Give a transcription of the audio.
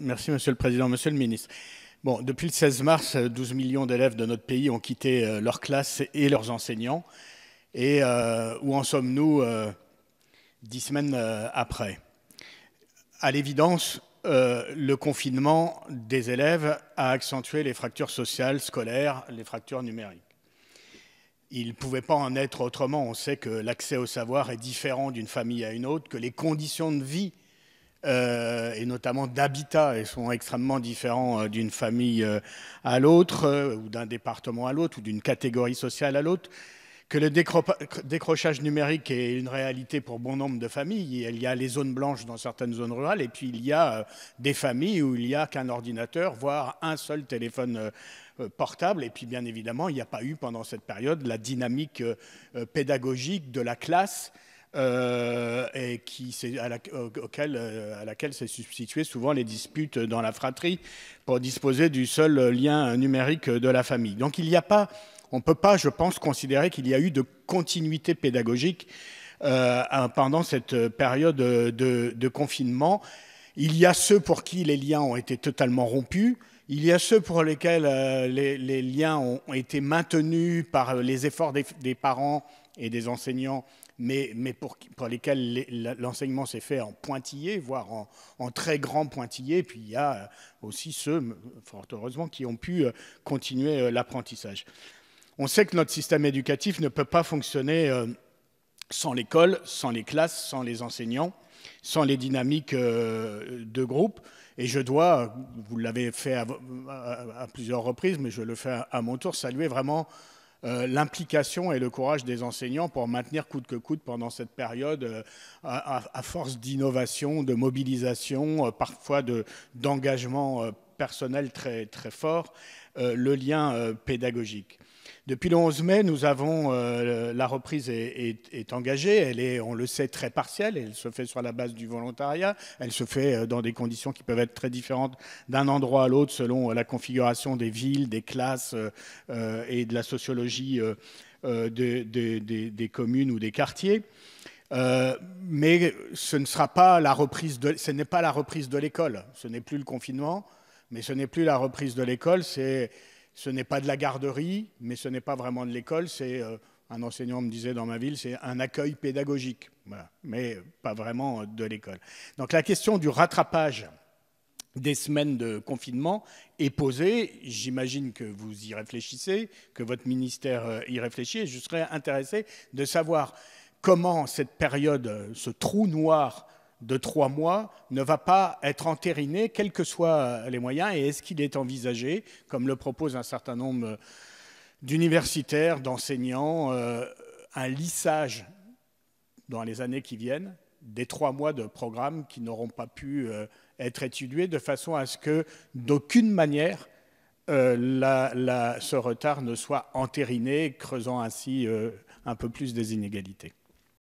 Merci, Monsieur le Président. Monsieur le Ministre, depuis le 16 mars, 12 euh, millions d'élèves de notre pays ont quitté euh, leur classes et leurs enseignants. Et euh, où en sommes-nous dix semaines après À l'évidence, le confinement des élèves a accentué les fractures sociales, scolaires, les fractures numériques. Il ne pouvait pas en être autrement. On sait que l'accès au savoir est différent d'une famille à une autre, que les conditions de vie euh, et notamment d'habitat, et sont extrêmement différents euh, d'une famille euh, à l'autre, ou d'un département à l'autre, ou d'une catégorie sociale à l'autre, que le décrochage numérique est une réalité pour bon nombre de familles. Il y a les zones blanches dans certaines zones rurales, et puis il y a des familles où il n'y a qu'un ordinateur, voire un seul téléphone portable. Et puis, bien évidemment, il n'y a pas eu pendant cette période la dynamique pédagogique de la classe euh, et qui, à, euh, à laquelle s'est substitué souvent les disputes dans la fratrie pour disposer du seul lien numérique de la famille. Donc il n'y a pas, on ne peut pas, je pense, considérer qu'il y a eu de continuité pédagogique euh, pendant cette période de, confinement. Il y a ceux pour qui les liens ont été totalement rompus. Il y a ceux pour lesquels les, liens ont été maintenus par les efforts des, des parents et des enseignants, mais, pour, lesquels l'enseignement s'est fait en pointillé, voire en, très grands pointillés. Puis il y a euh, aussi ceux, fort heureusement, qui ont pu euh, continuer euh, l'apprentissage. On sait que notre système éducatif ne peut pas fonctionner sans l'école, sans les classes, sans les enseignants, sans les dynamiques de groupe. Et je dois, vous l'avez fait à, plusieurs reprises, mais je le fais à mon tour, saluer vraiment euh, l'implication et le courage des enseignants pour maintenir coûte que coûte pendant cette période, euh, à, force d'innovation, de mobilisation, euh, parfois d'engagement personnel très, très fort, le lien pédagogique. Depuis le 11 mai, nous avons, euh, la reprise est, engagée. Elle est, on le sait, très partielle. Elle se fait sur la base du volontariat. Elle se fait euh, dans des conditions qui peuvent être très différentes d'un endroit à l'autre selon euh, la configuration des villes, des classes et de la sociologie de, des communes ou des quartiers. mais ce ne sera pas la reprise ce n'est pas la reprise de l'école, ce n'est plus le confinement, mais ce n'est plus la reprise de l'école, c'est ce n'est pas de la garderie, mais ce n'est pas vraiment de l'école. C'est euh, un enseignant me disait dans ma ville, c'est un accueil pédagogique, mais pas vraiment euh, de l'école. Donc la question du rattrapage des semaines de confinement est posée. J'imagine que vous y réfléchissez, que votre ministère euh, y réfléchit, je serais intéressé de savoir comment cette période, ce trou noir de trois mois ne va pas être entériné, quels que soient euh, les moyens, et est-ce qu'il est envisagé, comme le proposent un certain nombre d'universitaires, d'enseignants, euh, un lissage dans les années qui viennent des trois mois de programme qui n'auront pas pu euh, être étudiés, de façon à ce que d'aucune manière ce retard ne soit entériné, creusant ainsi un peu plus des inégalités.